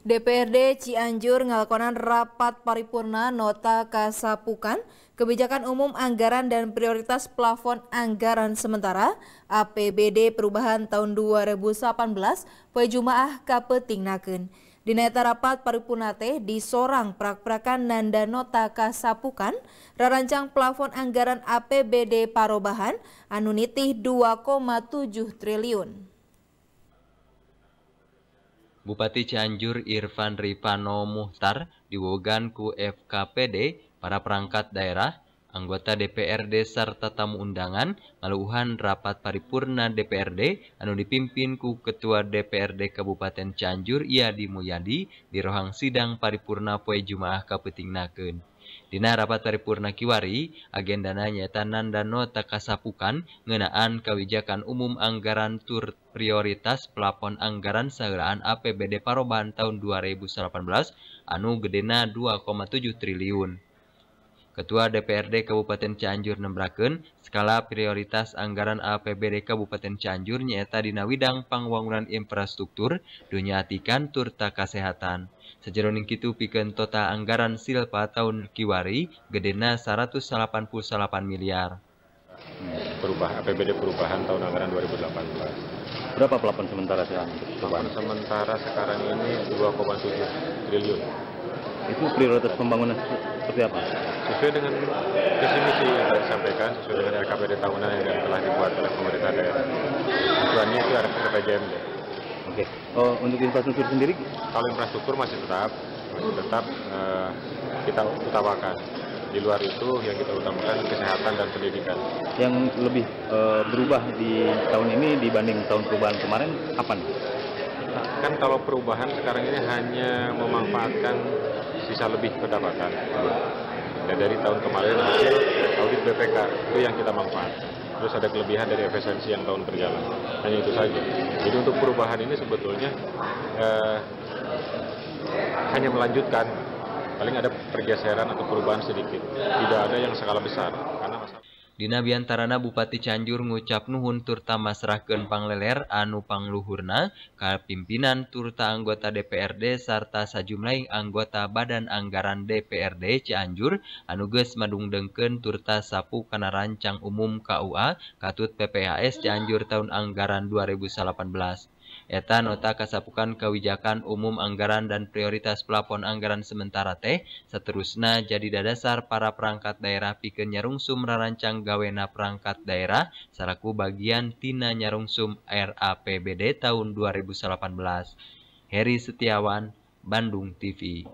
DPRD Cianjur ngelakonan rapat paripurna nota kasapukan kebijakan umum anggaran dan prioritas plafon anggaran sementara APBD perubahan tahun 2018 poe Jumaah Kapeting Di neta rapat paripurna teh disorang prak-prakan nanda nota kasapukan rarancang plafon anggaran APBD parobahan anunitih 2,7 triliun. Bupati Cianjur Irfan Rifano Muhtar diwogan ku FKPD, para perangkat daerah, anggota DPRD serta tamu undangan ngaluhan rapat paripurna DPRD anu dipimpin ku Ketua DPRD Kabupaten Cianjur Iadi Mulyadi di rohang sidang paripurna poe Jumaah Naken. Dina rapat paripurna kiwari, agenda nanya nanyata nota takasapukan ngenaan kebijakan umum anggaran tur prioritas pelapon anggaran sahuraan APBD Paroban tahun 2018 anu gedena 2,7 triliun. Ketua DPRD Kabupaten Cianjur Nembraken, skala prioritas anggaran APBD Kabupaten Cianjur nyata dina widang pangwangunan infrastruktur, dunia atikan turta kesehatan. Sejeroning kitu piken total anggaran silpa tahun kiwari gedena 188 miliar. Perubahan APBD perubahan tahun anggaran 2018. Berapa pelapan sementara sekarang? sementara sekarang ini 2,7 triliun itu prioritas pembangunan seperti apa? Sesuai dengan visi misi yang tadi sampaikan, sesuai dengan RKPD tahunan yang telah dibuat oleh pemerintah daerah. Tujuannya itu ada PPJM. Oke. Oh, untuk infrastruktur sendiri? Kalau infrastruktur masih tetap, masih tetap uh, kita utamakan. Di luar itu yang kita utamakan kesehatan dan pendidikan. Yang lebih uh, berubah di tahun ini dibanding tahun perubahan kemarin apa nih? kan kalau perubahan sekarang ini hanya memanfaatkan sisa lebih pendapatan dan dari tahun kemarin hasil audit BPK itu yang kita manfaat terus ada kelebihan dari efisiensi yang tahun berjalan hanya itu saja jadi untuk perubahan ini sebetulnya eh, hanya melanjutkan paling ada pergeseran atau perubahan sedikit tidak ada yang skala besar karena masalah Bianttaraana bupati Canjur ngucap Nuhun Turta Masrahkenun Paleler Anupang Luhurna Kal Pimpinan Turta Anggota DPRD Sarta sajumlah anggota Badan Anganggaran DPRD Canjur Anuges Madung Dengken Turta Sapu Kanarancang Umuum KUA Katut PPS Canjur tahun anggaran 2018. Eta nota kasapukan kewijakan umum anggaran dan prioritas pelapon anggaran sementara teh, seterusnya jadi dasar para perangkat daerah pikeun nyarungsum rarancang gawena perangkat daerah saraku bagian tina nyarungsum RAPBD tahun 2018. Heri Setiawan, Bandung TV.